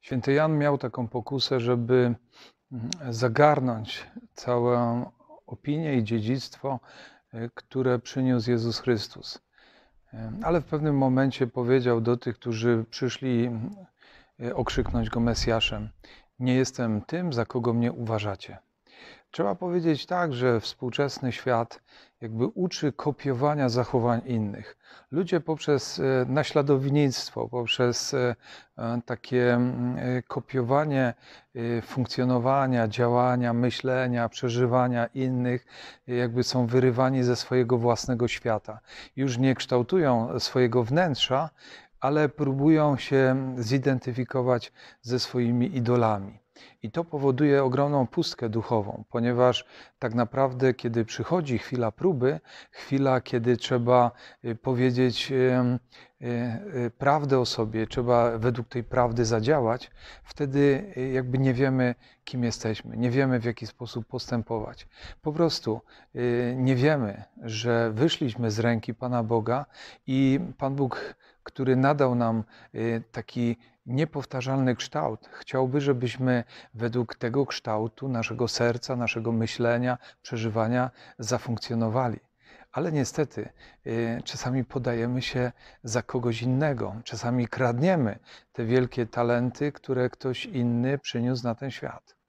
Święty Jan miał taką pokusę, żeby mm, zagarnąć całą opinię i dziedzictwo, e, które przyniósł Jezus Chrystus. E, ale w pewnym momencie powiedział do tych, którzy przyszli mm, e, okrzyknąć go Mesjaszem: Nie jestem tym, za kogo mnie uważacie. Trzeba powiedzieć tak, że współczesny świat jakby uczy kopiowania zachowań innych. Ludzie poprzez e, naśladownictwo, poprzez e, e, takie mm, kopiowanie funkcjonowania, działania, myślenia, przeżywania innych, jakby są wyrywani ze swojego własnego świata. Już nie kształtują swojego wnętrza, ale próbują się zidentyfikować ze swoimi idolami. I to powoduje ogromną pustkę duchową, ponieważ tak naprawdę, kiedy przychodzi chwila próby, chwila, kiedy trzeba y, powiedzieć Y, y, prawdę o sobie, trzeba według tej prawdy zadziałać, wtedy y, jakby nie wiemy, kim jesteśmy, nie wiemy, w jaki sposób postępować. Po prostu nie wiemy, że wyszliśmy z ręki Pana Boga i Pan Bóg, który nadał nam taki niepowtarzalny kształt. Chciałby, żebyśmy według tego kształtu naszego serca, naszego myślenia, przeżywania zafunkcjonowali. Ale niestety y, czasami podajemy się za kogoś innego, czasami kradniemy te wielkie talenty, które ktoś inny przyniósł na ten świat.